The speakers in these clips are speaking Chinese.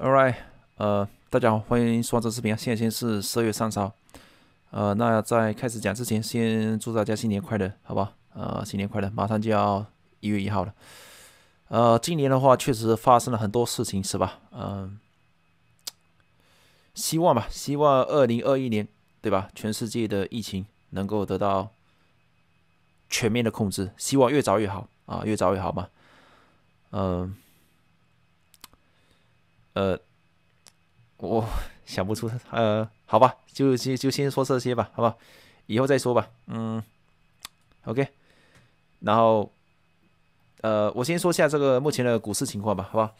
All right，呃，大家好，欢迎收看这视频啊。现在先是十二月十号，呃，那在开始讲之前，先祝大家新年快乐，好吧？呃，新年快乐，马上就要一月一号了。呃，今年的话，确实发生了很多事情，是吧？嗯，希望吧，希望二零二一年，对吧？全世界的疫情能够得到全面的控制，希望越早越好啊，越早越好嘛。嗯。呃，我 想不出，呃，好吧，就先就先说这些吧，好吧，以后再说吧，嗯，OK，然后，呃，我先说一下这个目前的股市情况吧，好吧，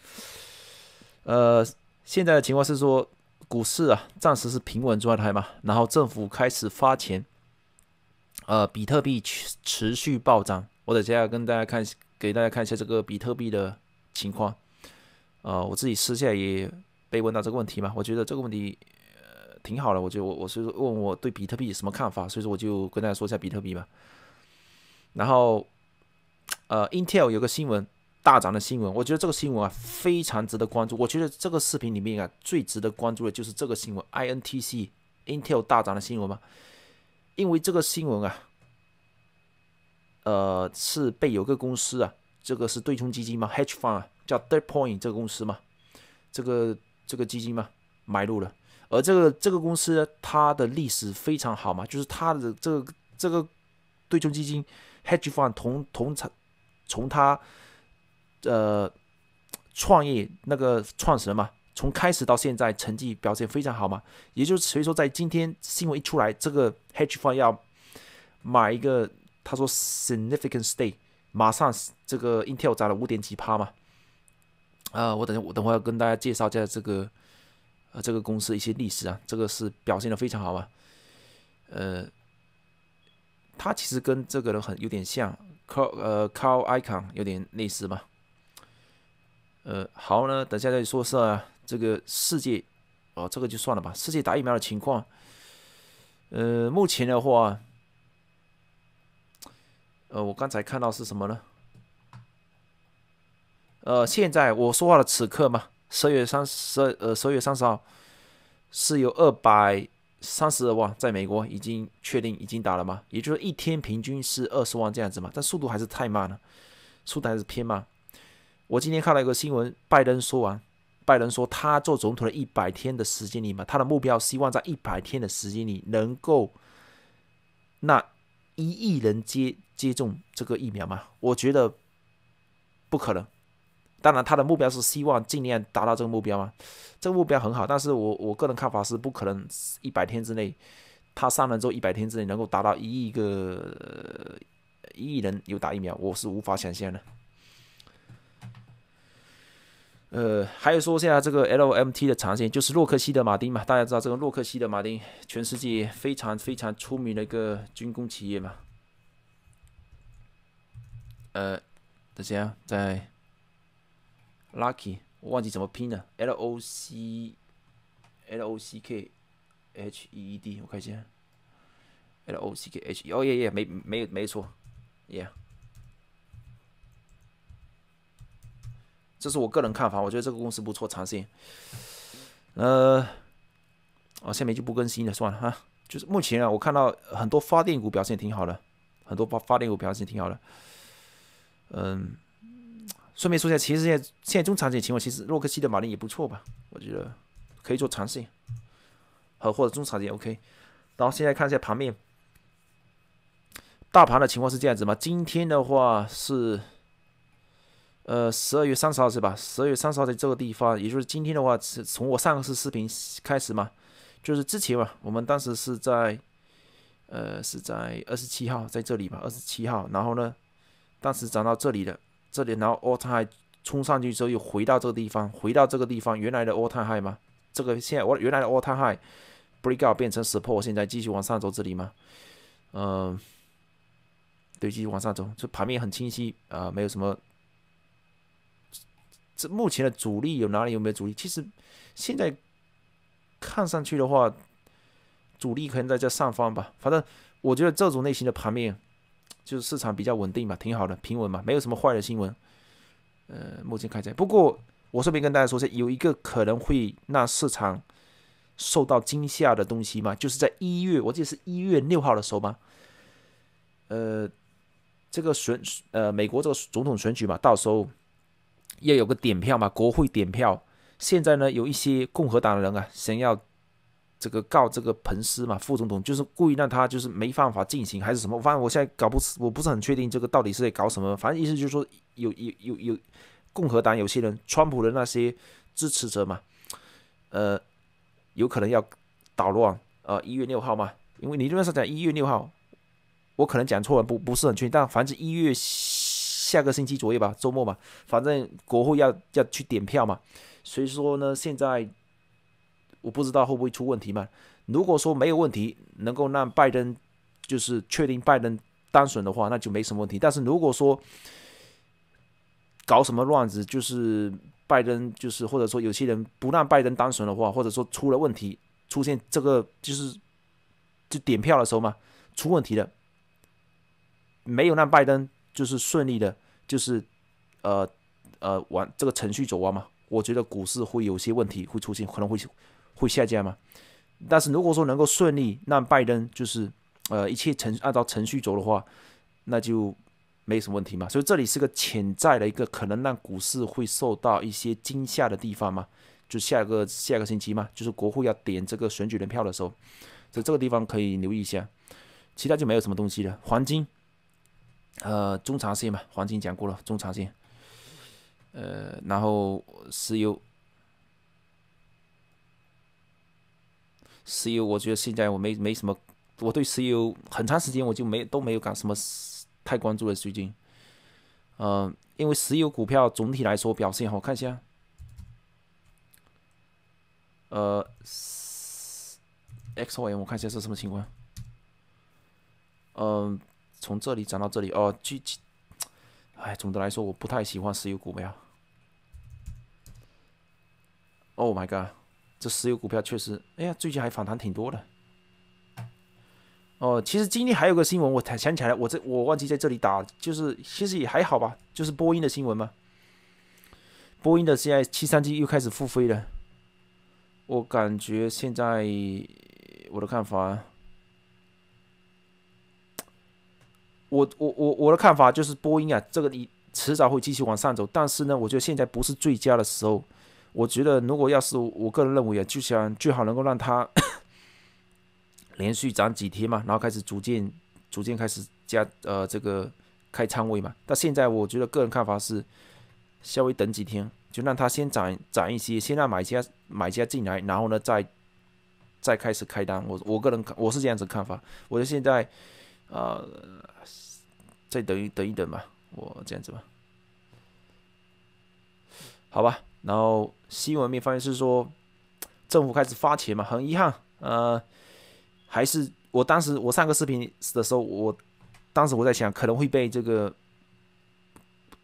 呃，现在的情况是说股市啊，暂时是平稳状态嘛，然后政府开始发钱，呃，比特币持持续暴涨，我等下跟大家看，给大家看一下这个比特币的情况。呃，我自己私下也被问到这个问题嘛，我觉得这个问题呃挺好的，我就我我是问我对比特币有什么看法，所以说我就跟大家说一下比特币嘛。然后呃，Intel 有个新闻大涨的新闻，我觉得这个新闻啊非常值得关注。我觉得这个视频里面啊最值得关注的就是这个新闻，INTC Intel 大涨的新闻嘛，因为这个新闻啊，呃是被有个公司啊，这个是对冲基金吗？Hedge Fund 啊。叫 Third Point 这个公司嘛，这个这个基金嘛买入了。而这个这个公司它的历史非常好嘛，就是它的这个这个对冲基金 Hedge Fund 同从从它呃创业那个创始人嘛，从开始到现在成绩表现非常好嘛。也就是所以说，在今天新闻一出来，这个 Hedge Fund 要买一个，他说 Significant Stay，马上这个 Intel 涨了五点几趴嘛。啊，我等下我等会要跟大家介绍一下这个呃这个公司一些历史啊，这个是表现的非常好啊，呃，他其实跟这个人很有点像，call 呃 call icon 有点类似吧。呃好呢，等下再说是这个世界，哦这个就算了吧，世界打疫苗的情况，呃目前的话，呃我刚才看到是什么呢？呃，现在我说话的此刻嘛，十月三十呃，十月三十号是有二百三十万在美国已经确定已经打了嘛，也就是一天平均是二十万这样子嘛，但速度还是太慢了，速度还是偏慢。我今天看到一个新闻，拜登说完，拜登说他做总统的一百天的时间里嘛，他的目标希望在一百天的时间里能够那一亿人接接种这个疫苗嘛，我觉得不可能。当然，他的目标是希望尽量达到这个目标吗？这个目标很好，但是我我个人看法是不可能，一百天之内，他上任之后一百天之内能够达到一亿个一亿人有打疫苗，我是无法想象的。呃，还有说现在这个 LMT 的长线，就是洛克希德马丁嘛，大家知道这个洛克希德马丁，全世界非常非常出名的一个军工企业嘛。呃，大家在。Lucky，我忘记怎么拼了。L O C L O C K H E E D，我看一下。L O C K H，哦耶耶，没没没错，耶。这是我个人看法，我觉得这个公司不错，长线。呃，我下面就不更新了，算了哈。就是目前啊，我看到很多发电股表现挺好的，很多发发电股表现挺好的。嗯。顺便说一下，其实现现在中长线情况，其实洛克希的马林也不错吧，我觉得可以做长线，好或者中长线 OK。然后现在看一下盘面，大盘的情况是这样子嘛？今天的话是，呃，十二月三十号是吧？十二月三十号在这个地方，也就是今天的话是从我上个次视频开始嘛，就是之前嘛，我们当时是在，呃，是在二十七号在这里吧，二十七号，然后呢，当时涨到这里的。这里然后 all time high 冲上去之后又回到这个地方，回到这个地方原来的 all time high 吗？这个现在我原来的 all time high breakout 变成 support，现在继续往上走这里吗？嗯，对，继续往上走，这盘面很清晰啊，没有什么。这目前的主力有哪里有没有主力？其实现在看上去的话，主力可能在这上方吧。反正我觉得这种类型的盘面。就是市场比较稳定嘛，挺好的，平稳嘛，没有什么坏的新闻。呃，目前看起来。不过我顺便跟大家说一下，有一个可能会让市场受到惊吓的东西嘛，就是在一月，我记得是一月六号的时候嘛。呃，这个选呃美国这个总统选举嘛，到时候要有个点票嘛，国会点票。现在呢，有一些共和党的人啊，想要。这个告这个彭斯嘛，副总统就是故意让他就是没办法进行还是什么？反正我现在搞不，我不是很确定这个到底是在搞什么。反正意思就是说，有有有有共和党有些人，川普的那些支持者嘛，呃，有可能要捣乱啊。一月六号嘛，因为你这边是讲一月六号，我可能讲错了，不不是很确定。但反正一月下个星期左右吧，周末嘛，反正国会要要去点票嘛。所以说呢，现在。我不知道会不会出问题嘛？如果说没有问题，能够让拜登就是确定拜登当选的话，那就没什么问题。但是如果说搞什么乱子，就是拜登就是或者说有些人不让拜登当选的话，或者说出了问题，出现这个就是就点票的时候嘛，出问题了，没有让拜登就是顺利的，就是呃呃完这个程序走完嘛？我觉得股市会有些问题会出现，可能会。会下架吗？但是如果说能够顺利让拜登就是，呃，一切程按照程序走的话，那就没什么问题嘛。所以这里是个潜在的一个可能让股市会受到一些惊吓的地方嘛，就下个下个星期嘛，就是国会要点这个选举人票的时候，以这个地方可以留意一下。其他就没有什么东西了。黄金，呃，中长线嘛，黄金讲过了，中长线，呃，然后石油。石油，我觉得现在我没没什么，我对石油很长时间我就没都没有搞什么太关注了。最近，嗯，因为石油股票总体来说表现，好，看一下，呃，XOM，我看一下是什么情况。嗯，从这里涨到这里哦，具体，哎，总的来说我不太喜欢石油股票。Oh my god. 这石油股票确实，哎呀，最近还反弹挺多的。哦，其实今天还有个新闻，我才想起来，我这我忘记在这里打，就是其实也还好吧，就是波音的新闻嘛。波音的现在七三七又开始复飞了，我感觉现在我的看法，我我我我的看法就是波音啊，这个你迟早会继续往上走，但是呢，我觉得现在不是最佳的时候。我觉得，如果要是我个人认为啊，就想最好能够让它 连续涨几天嘛，然后开始逐渐、逐渐开始加呃这个开仓位嘛。但现在我觉得个人看法是，稍微等几天，就让它先涨涨一些，先让买家买家进来，然后呢再再开始开单。我我个人我是这样子看法，我觉得现在呃再等一等一等吧，我这样子吧，好吧。然后新闻面发现是说，政府开始发钱嘛，很遗憾，呃，还是我当时我上个视频的时候，我当时我在想可能会被这个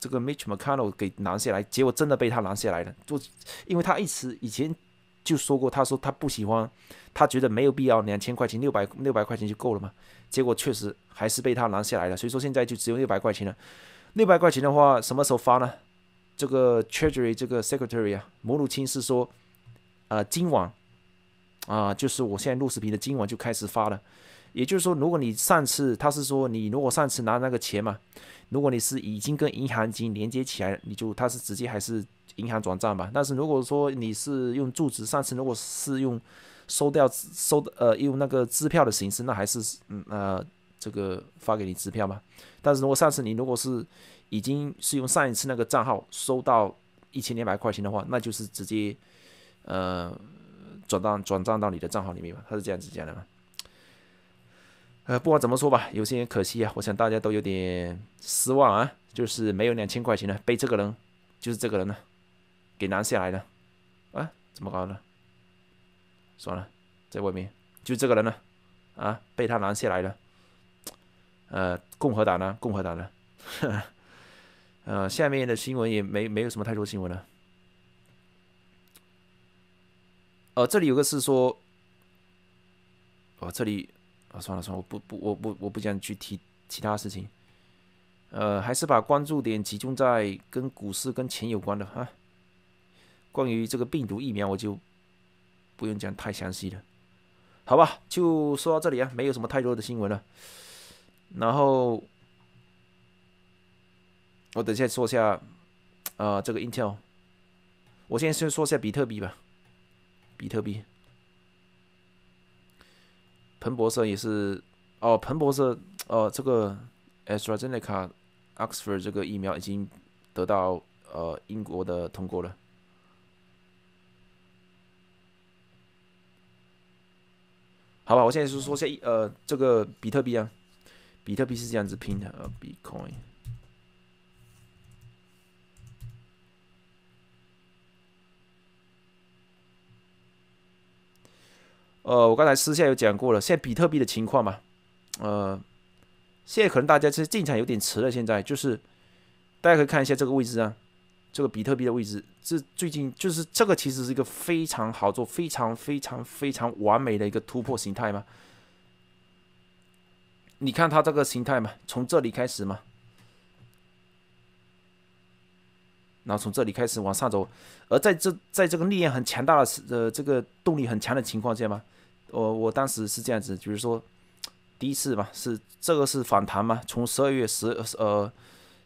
这个 Mitch McConnell 给拦下来，结果真的被他拦下来了，就因为他一直以前就说过，他说他不喜欢，他觉得没有必要两千块钱六百六百块钱就够了嘛，结果确实还是被他拦下来了，所以说现在就只有六百块钱了，六百块钱的话什么时候发呢？这个 treasury 这个 secretary 啊，母鲁钦是说，呃，今晚啊，就是我现在录视频的今晚就开始发了。也就是说，如果你上次他是说你如果上次拿那个钱嘛，如果你是已经跟银行已经连接起来你就他是直接还是银行转账吧？但是如果说你是用住址，上次如果是用收掉收的呃用那个支票的形式，那还是嗯呃这个发给你支票嘛。但是如果上次你如果是已经是用上一次那个账号收到一千两百块钱的话，那就是直接呃转账转账到你的账号里面他是这样子讲的嘛？呃，不管怎么说吧，有些人可惜啊，我想大家都有点失望啊，就是没有两千块钱呢，被这个人就是这个人了给拦下来了啊？怎么搞的？算了，在外面就这个人了啊，被他拦下来了。呃，共和党呢？共和党呢？呃，下面的新闻也没没有什么太多新闻了。呃，这里有个是说，哦，这里啊，算了算了，我不不我不我不想去提其他事情。呃，还是把关注点集中在跟股市跟钱有关的哈。关于这个病毒疫苗，我就不用讲太详细了，好吧？就说到这里啊，没有什么太多的新闻了。然后。我等下说下，呃，这个 Intel。我先先说下比特币吧，比特币。彭博社也是，哦，彭博社，哦，这个 AstraZeneca、Oxford 这个疫苗已经得到呃英国的通过了。好吧，我现在是说下一，呃，这个比特币啊，比特币是这样子拼的，呃，Bitcoin。呃，我刚才私下有讲过了，现在比特币的情况嘛，呃，现在可能大家其实进场有点迟了。现在就是大家可以看一下这个位置啊，这个比特币的位置，这最近就是这个其实是一个非常好做、非常非常非常完美的一个突破形态嘛。你看它这个形态嘛，从这里开始嘛，然后从这里开始往上走，而在这在这个力量很强大的呃这个动力很强的情况下嘛。我我当时是这样子，就是说，第一次嘛，是这个是反弹嘛，从十二月十呃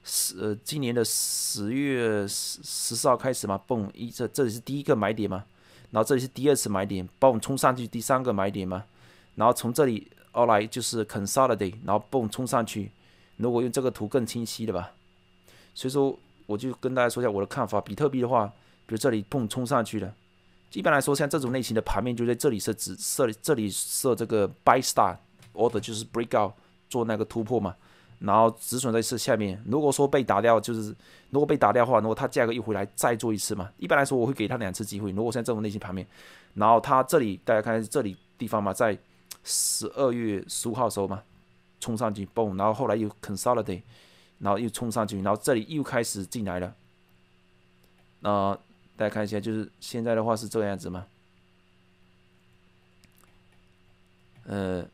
十呃今年的十月十十四号开始嘛，蹦一这这里是第一个买点嘛，然后这里是第二次买点，帮我们冲上去第三个买点嘛，然后从这里而来就是 consolidate，然后蹦冲上去，如果用这个图更清晰的吧，所以说我就跟大家说一下我的看法，比特币的话，比如这里蹦冲上去了。一般来说，像这种类型的盘面，就在这里设置设这里设这个 buy star order，就是 break out 做那个突破嘛，然后止损在这下面。如果说被打掉，就是如果被打掉的话，如果它价格一回来再做一次嘛。一般来说，我会给它两次机会。如果像这种类型盘面，然后它这里大家看这里地方嘛，在十二月十五号时候嘛冲上去嘣，然后后来又 consolidate，然后又冲上去，然后这里又开始进来了，那。大家看一下，就是现在的话是这样子吗？呃，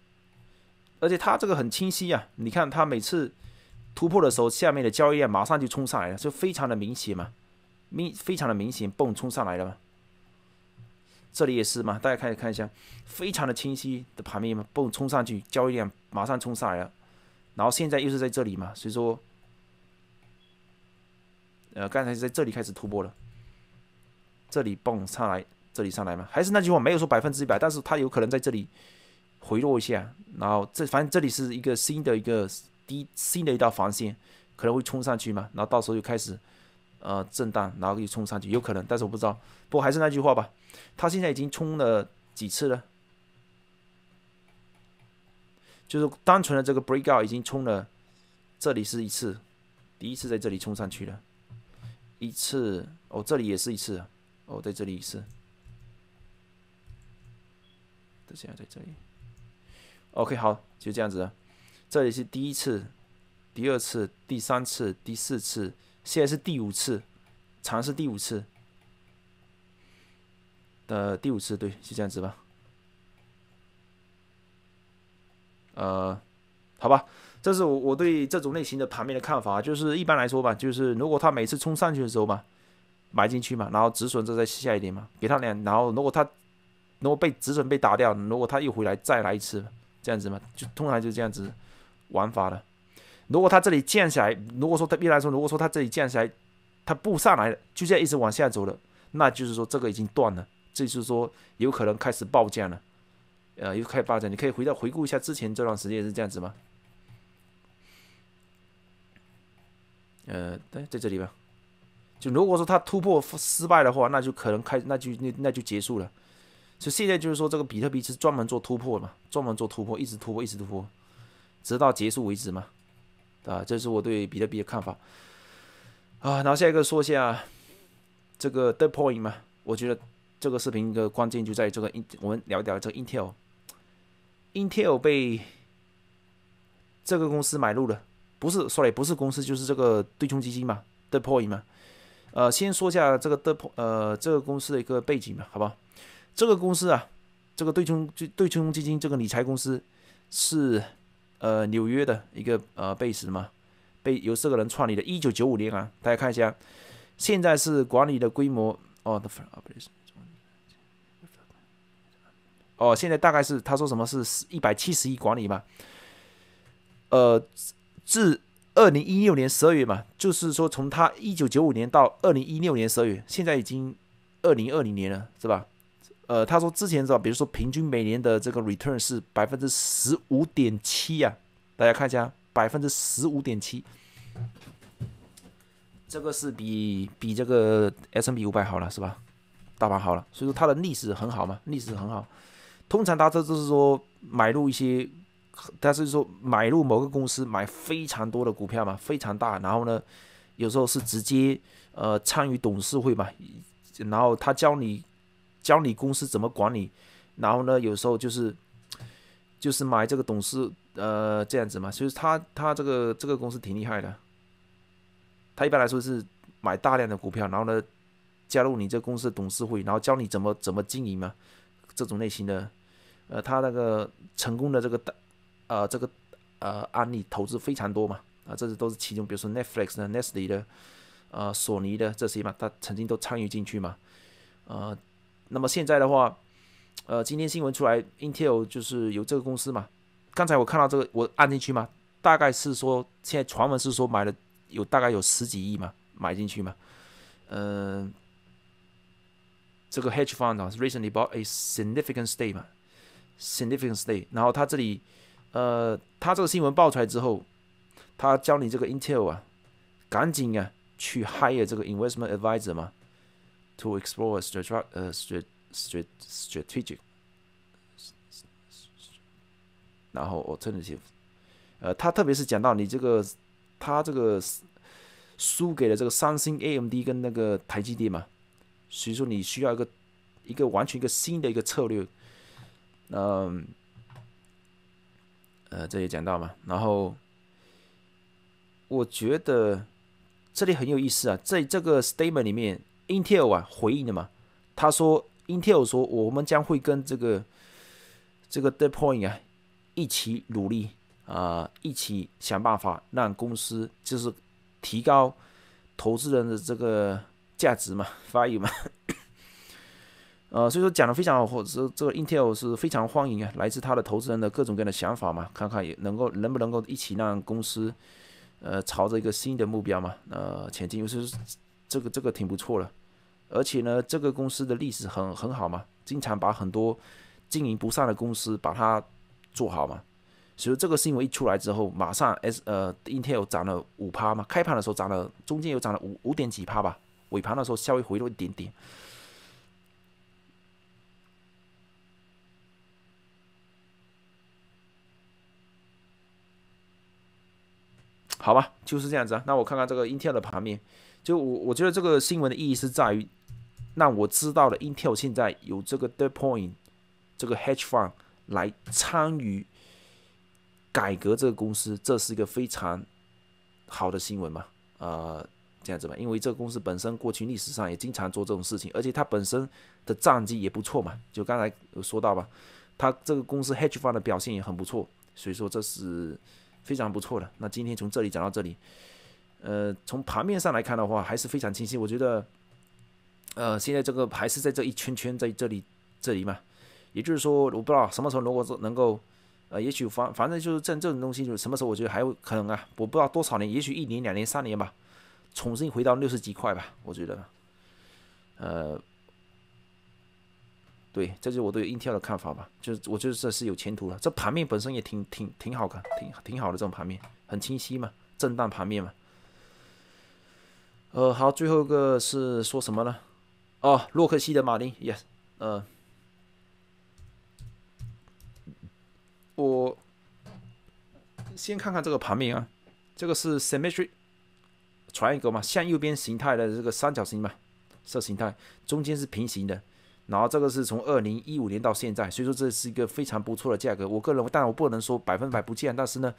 而且它这个很清晰啊！你看它每次突破的时候，下面的交易量马上就冲上来了，就非常的明显嘛，明非常的明显，蹦冲上来了嘛。这里也是嘛，大家可以看一下，非常的清晰的盘面嘛，蹦冲上去，交易量马上冲上来了，然后现在又是在这里嘛，所以说，呃，刚才是在这里开始突破了。这里蹦上来，这里上来嘛？还是那句话，没有说百分之一百，但是它有可能在这里回落一下。然后这反正这里是一个新的一个低，新的一道防线，可能会冲上去嘛？然后到时候又开始呃震荡，然后又冲上去，有可能。但是我不知道。不过还是那句话吧，它现在已经冲了几次了？就是单纯的这个 breakout 已经冲了，这里是一次，第一次在这里冲上去了，一次。哦，这里也是一次。哦，在这里是，都这样在这里。OK，好，就这样子。这里是第一次，第二次，第三次，第四次，现在是第五次，尝试第五次的第五次，对，就这样子吧？呃，好吧，这是我我对这种类型的盘面的看法，就是一般来说吧，就是如果他每次冲上去的时候吧。埋进去嘛，然后止损再再下一点嘛，给他两，然后如果他如果被止损被打掉，如果他又回来再来一次，这样子嘛，就通常就这样子玩法了。如果他这里降下来，如果说他必来说，如果说他这里降下来，他不上来了，就这样一直往下走了，那就是说这个已经断了，这就是说有可能开始爆降了，呃，又开始爆降。你可以回到回顾一下之前这段时间是这样子吗？呃，对，在这里吧。就如果说他突破失败的话，那就可能开那就那那就结束了。所以现在就是说，这个比特币是专门做突破嘛，专门做突破，一直突破，一直突破，直到结束为止嘛，啊，这是我对比特币的看法。啊，然后下一个说一下这个 The Point 嘛，我觉得这个视频的关键就在这个，我们聊一聊这个 Intel，Intel 被这个公司买入了，不是，sorry，不是公司，就是这个对冲基金嘛，The Point 嘛。呃，先说一下这个的呃，这个公司的一个背景吧，好不好？这个公司啊，这个对冲对对冲基金这个理财公司是呃纽约的一个呃 base 嘛，被由四个人创立的，一九九五年啊，大家看一下，现在是管理的规模哦，不是哦，现在大概是他说什么是一百七十亿管理吧？呃，自。二零一六年十二月嘛，就是说从他一九九五年到二零一六年十二月，现在已经二零二零年了，是吧？呃，他说之前是吧？比如说平均每年的这个 return 是百分之十五点七呀，大家看一下，百分之十五点七，这个是比比这个 S M B 五百好了，是吧？大盘好了，所以说它的历史很好嘛，历史很好。通常大家都是说买入一些。但是说买入某个公司买非常多的股票嘛，非常大，然后呢，有时候是直接呃参与董事会嘛，然后他教你教你公司怎么管理，然后呢有时候就是就是买这个董事呃这样子嘛，就是他他这个这个公司挺厉害的，他一般来说是买大量的股票，然后呢加入你这公司的董事会，然后教你怎么怎么经营嘛，这种类型的，呃他那个成功的这个大。呃，这个呃，案例投资非常多嘛，啊，这些都是其中，比如说 Netflix 的、Nestle 的、呃，索尼的这些嘛，他曾经都参与进去嘛，呃，那么现在的话，呃，今天新闻出来，Intel 就是有这个公司嘛，刚才我看到这个，我按进去嘛，大概是说，现在传闻是说买了有大概有十几亿嘛，买进去嘛，呃，这个 H e e d g fund recently bought a significant stake 嘛，significant stake，然后它这里。呃，他这个新闻爆出来之后，他教你这个 Intel 啊，赶紧啊去 hire 这个 investment advisor 嘛，to explore strate 呃 str str strategic，然后 alternative，呃，他特别是讲到你这个，他这个输给了这个三星 AMD 跟那个台积电嘛，所以说你需要一个一个完全一个新的一个策略，嗯。呃，这里讲到嘛，然后我觉得这里很有意思啊，在这个 statement 里面，Intel 啊回应的嘛，他说 Intel 说我们将会跟这个这个 DataPoint 啊一起努力啊，一起想办法让公司就是提高投资人的这个价值嘛，value 嘛。呃，所以说讲的非常好，或者这个 Intel 是非常欢迎啊，来自他的投资人的各种各样的想法嘛，看看也能够能不能够一起让公司，呃，朝着一个新的目标嘛，呃，前进。尤其是这个这个挺不错的，而且呢，这个公司的历史很很好嘛，经常把很多经营不善的公司把它做好嘛。所以这个新闻一出来之后，马上 S 呃 Intel 涨了五趴嘛，开盘的时候涨了，中间有涨了五五点几趴吧，尾盘的时候稍微回落一点点。好吧，就是这样子啊。那我看看这个 Intel 的盘面，就我我觉得这个新闻的意义是在于，让我知道了 Intel 现在有这个 DePoint 这个 Hedge Fund 来参与改革这个公司，这是一个非常好的新闻嘛？呃，这样子吧，因为这个公司本身过去历史上也经常做这种事情，而且它本身的战绩也不错嘛。就刚才有说到吧，它这个公司 Hedge Fund 的表现也很不错，所以说这是。非常不错的。那今天从这里讲到这里，呃，从盘面上来看的话，还是非常清晰。我觉得，呃，现在这个还是在这一圈圈，在这里，这里嘛。也就是说，我不知道什么时候，如果是能够，呃，也许反反正就是正这种东西，就什么时候，我觉得还有可能啊，我不知道多少年，也许一年、两年、三年吧，重新回到六十几块吧。我觉得，呃。对，这就是我对 Intel 的看法吧。就是我觉得这是有前途的。这盘面本身也挺挺挺好看，挺挺好的这种盘面，很清晰嘛，震荡盘面嘛。呃，好，最后一个是说什么呢？哦，洛克希德马丁，y e s 呃，我先看看这个盘面啊，这个是 symmetric，传一个嘛，向右边形态的这个三角形嘛，这形态中间是平行的。然后这个是从二零一五年到现在，所以说这是一个非常不错的价格。我个人，但我不能说百分百不降，但是呢，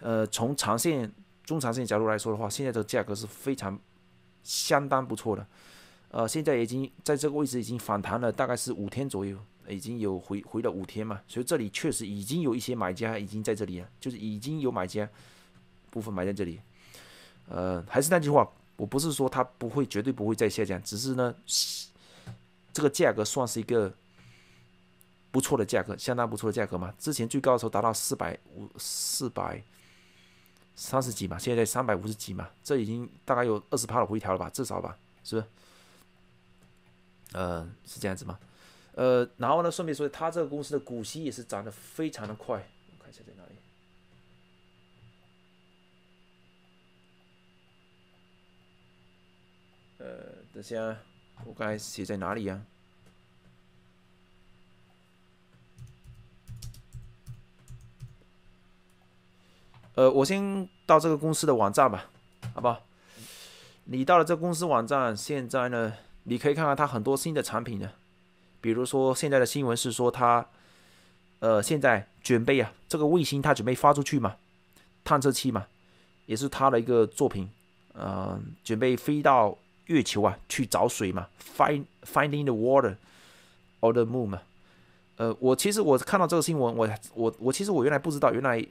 呃，从长线、中长线角度来说的话，现在这个价格是非常相当不错的。呃，现在已经在这个位置已经反弹了，大概是五天左右，已经有回回了五天嘛。所以这里确实已经有一些买家已经在这里了，就是已经有买家部分买在这里。呃，还是那句话，我不是说它不会，绝对不会再下降，只是呢。这个价格算是一个不错的价格，相当不错的价格嘛？之前最高的时候达到四百五四百三十几嘛，现在三百五十几嘛，这已经大概有二十趴的回调了吧，至少吧，是不是？呃，是这样子吗？呃，然后呢，顺便说，他这个公司的股息也是涨得非常的快。我看一下在哪里。呃，等下。我刚才写在哪里呀？呃，我先到这个公司的网站吧，好吧？你到了这公司网站，现在呢，你可以看看它很多新的产品呢。比如说现在的新闻是说它，呃，现在准备啊，这个卫星它准备发出去嘛，探测器嘛，也是它的一个作品，嗯，准备飞到。月球啊，去找水嘛？Find finding the water on the moon。呃，我其实我看到这个新闻，我我我其实我原来不知道，原来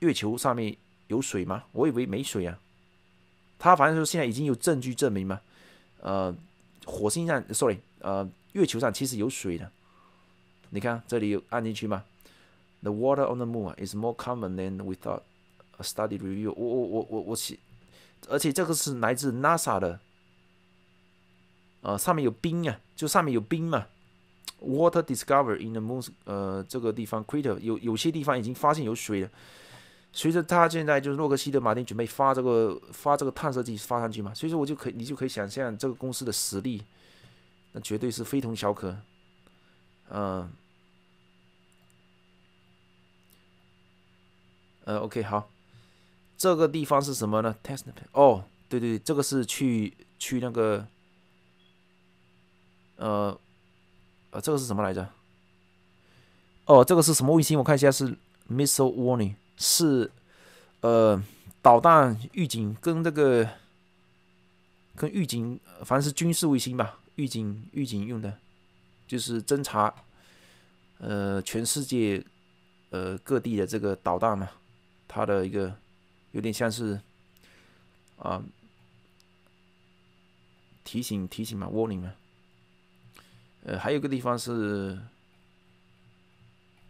月球上面有水吗？我以为没水啊。他反正说现在已经有证据证明嘛。呃，火星上，sorry，呃，月球上其实有水的。你看，这里有按进去吗？The water on the moon is more common than we thought. A study review. 我我我我我。写。而且这个是来自 NASA 的，呃，上面有冰啊，就上面有冰嘛。Water discovered in the moon，呃，这个地方 crater 有有些地方已经发现有水了。随着他现在就是洛克希德马丁准备发这个发这个探测器发上去嘛，所以说我就可以你就可以想象这个公司的实力，那绝对是非同小可。嗯，呃，OK，好。这个地方是什么呢？哦，对对，这个是去去那个，呃，呃，这个是什么来着？哦，这个是什么卫星？我看一下，是 missile warning，是呃导弹预警，跟那个跟预警，反正是军事卫星吧，预警预警用的，就是侦查，呃，全世界呃各地的这个导弹嘛，它的一个。有点像是，啊，提醒提醒嘛，warning 嘛。呃，还有个地方是，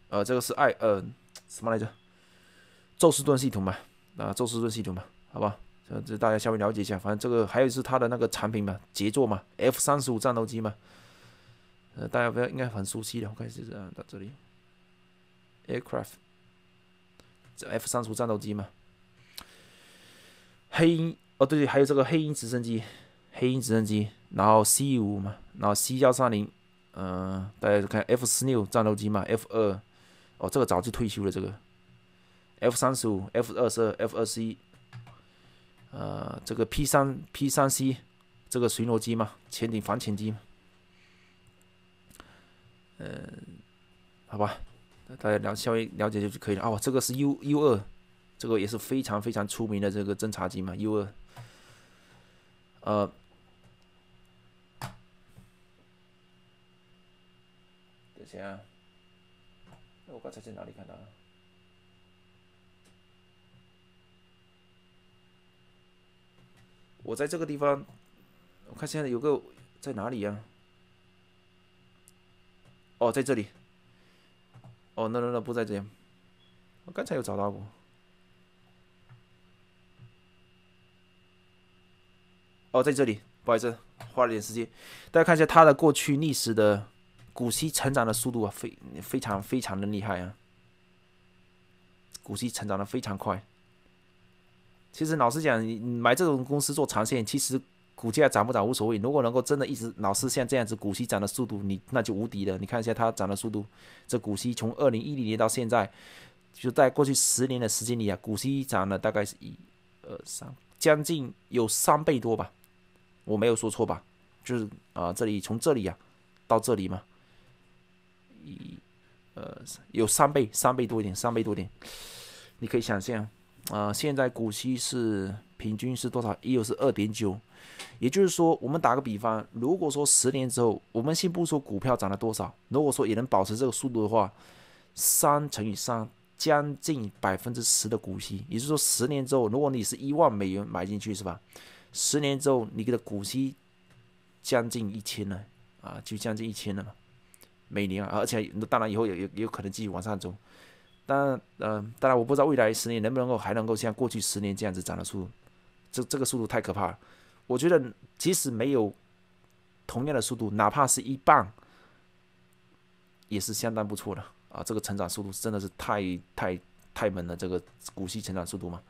呃，这个是爱，呃，什么来着？宙斯盾系统嘛，啊，宙斯盾系统嘛，好吧，这大家稍微了解一下。反正这个还有是他的那个产品嘛，杰作嘛，F 三十五战斗机嘛，呃，大家不要应该很熟悉的。我看是到这里，aircraft，这 F 三十五战斗机嘛。黑鹰哦，对对，还有这个黑鹰直升机，黑鹰直升机，然后 C 五嘛，然后 C 幺三零，嗯，大家看 F 十六战斗机嘛，F 二，哦，这个早就退休了，这个 F 三十五，F 二十二，F 二十一，呃，这个 P 三 P 三 C 这个巡逻机嘛，潜艇反潜机，呃，好吧，大家了稍微了解就就可以了。哦，这个是 U U 二。这个也是非常非常出名的这个侦察机嘛，因为，呃，等下，我刚才在哪里看到？我在这个地方，我看现在有个在哪里呀？哦，在这里，哦，那那那不在这里，我刚才有找到过。哦，在这里，不好意思，花了点时间。大家看一下它的过去历史的股息成长的速度啊，非非常非常的厉害啊，股息成长的非常快。其实老实讲，你买这种公司做长线，其实股价涨不涨无所谓。如果能够真的一直，老是像这样子股息涨的速度，你那就无敌了。你看一下它涨的速度，这股息从二零一零年到现在，就在过去十年的时间里啊，股息涨了大概是一二三，将近有三倍多吧。我没有说错吧？就是啊，这里从这里啊到这里嘛，一呃有三倍，三倍多一点，三倍多点，你可以想象啊，现在股息是平均是多少？一又是二点九，也就是说，我们打个比方，如果说十年之后，我们先不说股票涨了多少，如果说也能保持这个速度的话，三乘以三，将近百分之十的股息，也就是说，十年之后，如果你是一万美元买进去，是吧？十年之后，你的股息将近一千了，啊，就将近一千了嘛，每年啊，而且当然以后也也有可能继续往上走，但嗯，当然我不知道未来十年能不能够还能够像过去十年这样子涨的速度，这这个速度太可怕了。我觉得即使没有同样的速度，哪怕是一半，也是相当不错的啊。这个成长速度真的是太太太猛了，这个股息成长速度嘛。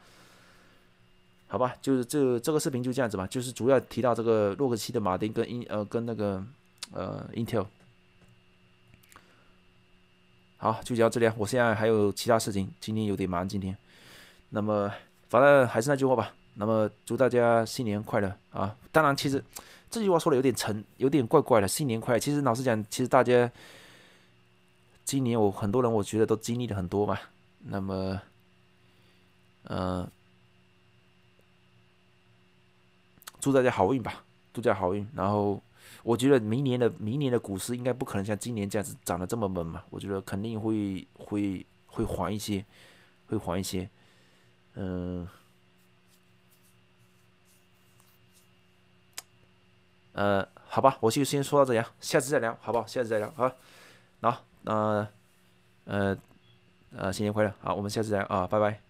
好吧，就是这这个视频就这样子吧，就是主要提到这个洛克希的马丁跟英呃跟那个呃 Intel。好，就讲这里啊，我现在还有其他事情，今天有点忙，今天。那么反正还是那句话吧，那么祝大家新年快乐啊！当然，其实这句话说的有点沉，有点怪怪的。新年快乐，其实老实讲，其实大家今年我很多人我觉得都经历了很多嘛。那么，呃。祝大家好运吧，祝大家好运。然后，我觉得明年的明年的股市应该不可能像今年这样子涨得这么猛嘛。我觉得肯定会会会缓一些，会缓一些。嗯，呃，好吧，我就先说到这样，下次再聊，好不好？下次再聊啊。那那呃呃，新年快乐！好，我们下次再聊啊，拜拜。